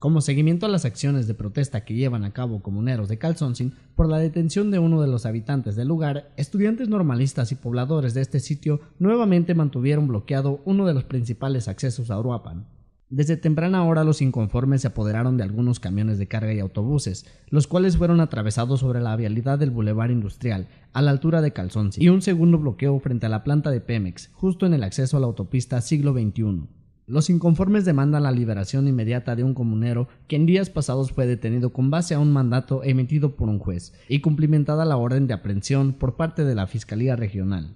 como seguimiento a las acciones de protesta que llevan a cabo comuneros de Calzoncin por la detención de uno de los habitantes del lugar, estudiantes normalistas y pobladores de este sitio nuevamente mantuvieron bloqueado uno de los principales accesos a Uruapan. Desde temprana hora los inconformes se apoderaron de algunos camiones de carga y autobuses, los cuales fueron atravesados sobre la vialidad del Boulevard Industrial, a la altura de Calzoncin, y un segundo bloqueo frente a la planta de Pemex, justo en el acceso a la autopista siglo XXI. Los inconformes demandan la liberación inmediata de un comunero que en días pasados fue detenido con base a un mandato emitido por un juez y cumplimentada la orden de aprehensión por parte de la Fiscalía Regional.